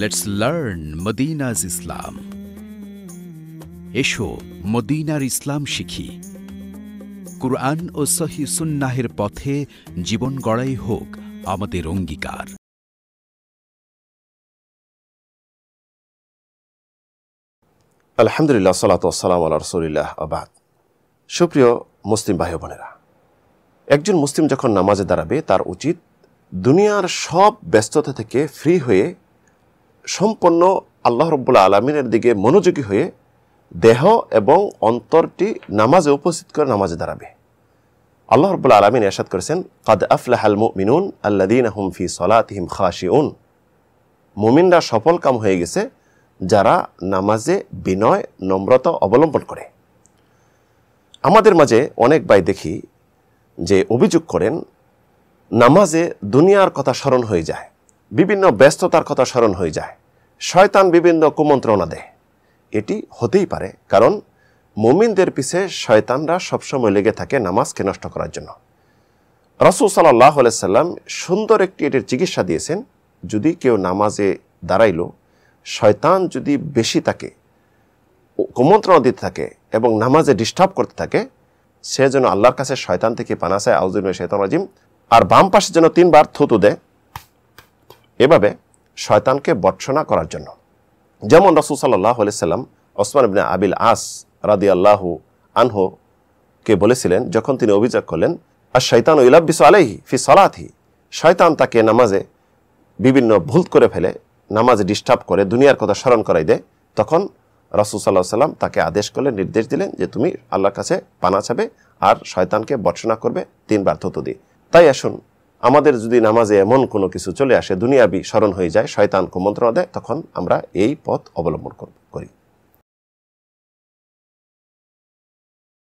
let's learn মদিনাজ ইসলাম এসো মদিনার ইসলাম শিখি কুরআন ও সহি সুন্নাহের পথে জীবন গড়াই হোক আমাদের অঙ্গীকার আলহামদুলিল্লাহ সালাত সালাম আল্লাহ রসুলিল্লাহ আবাদ সুপ্রিয় মুসলিম ভাই বোনেরা একজন মুসলিম যখন নামাজে দাঁড়াবে তার উচিত দুনিয়ার সব ব্যস্ততা থেকে ফ্রি হয়ে সম্পন্ন আল্লাহ রব্বুল্লা আলমিনের দিকে মনোযোগী হয়ে দেহ এবং অন্তরটি নামাজে উপস্থিত করে নামাজে দাঁড়াবে আল্লাহ রব্বুল্লা আলমিন এরশাদ করেছেন কাদ আফলাহাল মিনুন আল্লাদিন আহম ফি সলাতিহিম উন মুমিনরা সফল কাম হয়ে গেছে যারা নামাজে বিনয় নম্রতা অবলম্বন করে আমাদের মাঝে অনেক বাই দেখি যে অভিযোগ করেন নামাজে দুনিয়ার কথা স্মরণ হয়ে যায় বিভিন্ন ব্যস্ততার কথা স্মরণ হয়ে যায় শয়তান বিভিন্ন কুমন্ত্রণা দেয় এটি হতেই পারে কারণ মুমিনদের পিছে শয়তানরা সবসময় লেগে থাকে নামাজকে নষ্ট করার জন্য রসুল সাল্লাহ সাল্লাম সুন্দর একটি এটির চিকিৎসা দিয়েছেন যদি কেউ নামাজে দাঁড়াইল শয়তান যদি বেশি তাকে কুমন্ত্রণা দিতে থাকে এবং নামাজে ডিস্টার্ব করতে থাকে সে যেন আল্লাহর কাছে শয়তান থেকে পানাসায় আউজিম শৈতান রাজিম আর বাম পাশে যেন তিনবার থুতু দেয় এভাবে শয়তানকে বর্ষনা করার জন্য যেমন রসুল সাল্লাহ সাল্লাম ওসমান ইবনে আবিল আস রাদি আল্লাহ আনহোকে বলেছিলেন যখন তিনি অভিযোগ করলেন আর শৈতান ইলাব্বিস আলহি ফি সলাথি শয়তান তাকে নামাজে বিভিন্ন ভুল করে ফেলে নামাজে ডিস্টার্ব করে দুনিয়ার কথা স্মরণ করাই দেয় তখন রসুল সাল্লাহ সাল্লাম তাকে আদেশ করলেন নির্দেশ দিলেন যে তুমি আল্লাহর কাছে পানা চাবে আর শয়তানকে বর্ষনা করবে তিনবার থুতু দিয়ে তাই আসুন আমাদের যদি নামাজে এমন কোনো কিছু চলে আসে দুনিয়াবি স্মরণ হয়ে যায় শয়তান কুমন্ত্রণা দেয় তখন আমরা এই পথ অবলম্বন করি